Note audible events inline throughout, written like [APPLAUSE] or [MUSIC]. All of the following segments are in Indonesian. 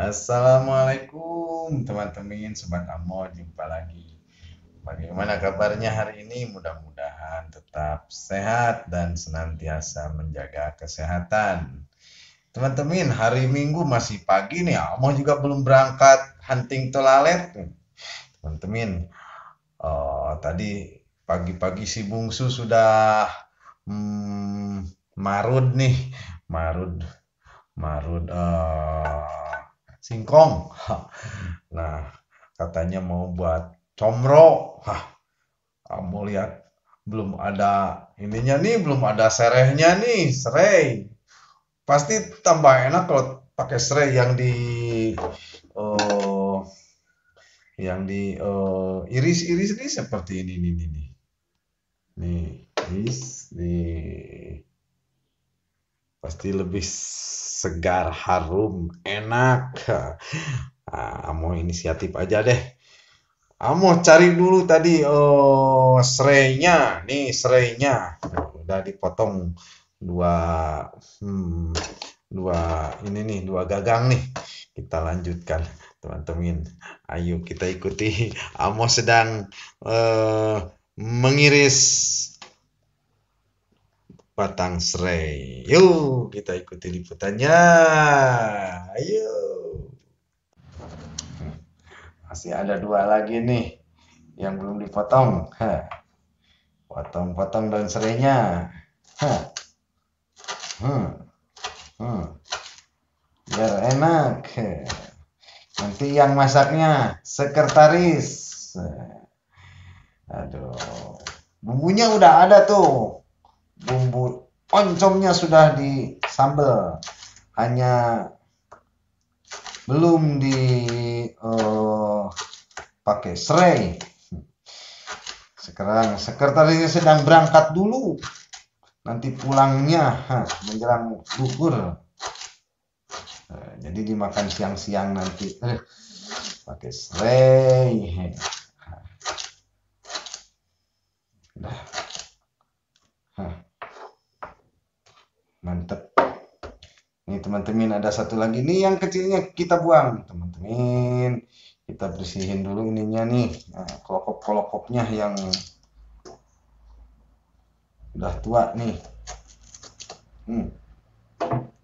Assalamualaikum teman-teman, sobat Amo, jumpa lagi. Bagaimana kabarnya hari ini? Mudah-mudahan tetap sehat dan senantiasa menjaga kesehatan. Teman-teman, hari Minggu masih pagi nih, Amo juga belum berangkat hunting tolalet. Teman-teman, oh, tadi pagi-pagi si bungsu sudah hmm, marud nih, marud, marud. Uh, singkong. Nah, katanya mau buat comro. Hah, kamu lihat belum ada ininya nih, belum ada serehnya nih, serai. Pasti tambah enak kalau pakai serai yang di uh, yang di uh, eh, iris iris ini seperti ini nih nih nih. Nih, nih pasti lebih segar, harum, enak. [LAUGHS] Ah, amo mau inisiatif aja deh. Amo cari dulu tadi oh serainya, nih serainya udah dipotong dua hmm, dua ini nih dua gagang nih kita lanjutkan teman-teman ayo kita ikuti Amo sedang eh, mengiris Batang Serai. Yuk kita ikuti liputannya. Ayo. Masih ada dua lagi nih yang belum dipotong. Potong-potong daun serainya. Hmm. Hmm. Biar enak. Nanti yang masaknya sekretaris. Aduh. Bumbunya udah ada tuh bumbu oncomnya sudah di sambal hanya belum di uh, pakai serai sekarang sekretarisnya sedang berangkat dulu nanti pulangnya ha, menjelang duhur eh, jadi dimakan siang-siang nanti eh, pakai serai mantep. ini teman-teman ada satu lagi nih yang kecilnya kita buang teman-teman kita bersihin dulu ininya nih nah, kolokop-kolokopnya yang udah tua nih hmm.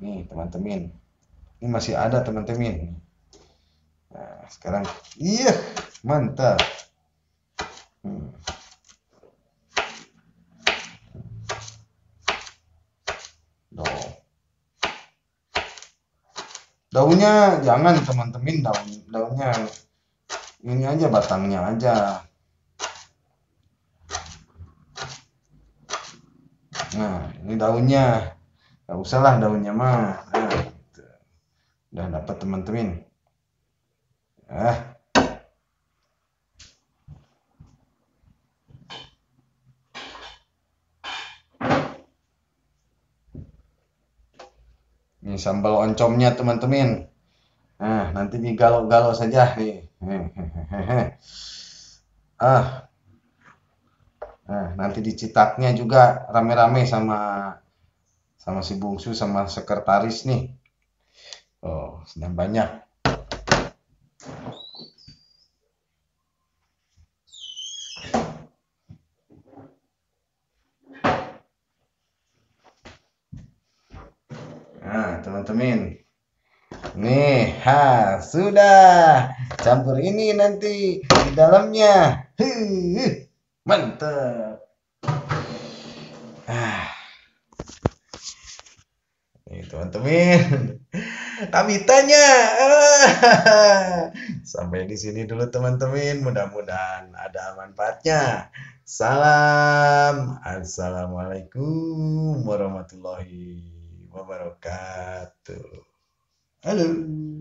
nih teman-teman ini masih ada teman-teman nah, sekarang iya mantap daunnya jangan teman-teman daun daunnya ini aja batangnya aja nah ini daunnya nggak usah lah daunnya mah nah, gitu. udah dapat teman-teman ah ini sambal oncomnya teman-teman. Nah, nanti digalau-galau saja nih. [LAUGHS] ah. Nah, nanti dicetaknya juga rame-rame sama sama si bungsu sama sekretaris nih. Oh, sedang banyak. teman-teman. Nih, ha, sudah. Campur ini nanti di dalamnya. mantap. Ah. Nih, teman-teman. Tabitanya. [LAUGHS] Sampai di sini dulu teman-teman. Mudah-mudahan ada manfaatnya. Salam. Assalamualaikum warahmatullahi wabarakatuh. Halo.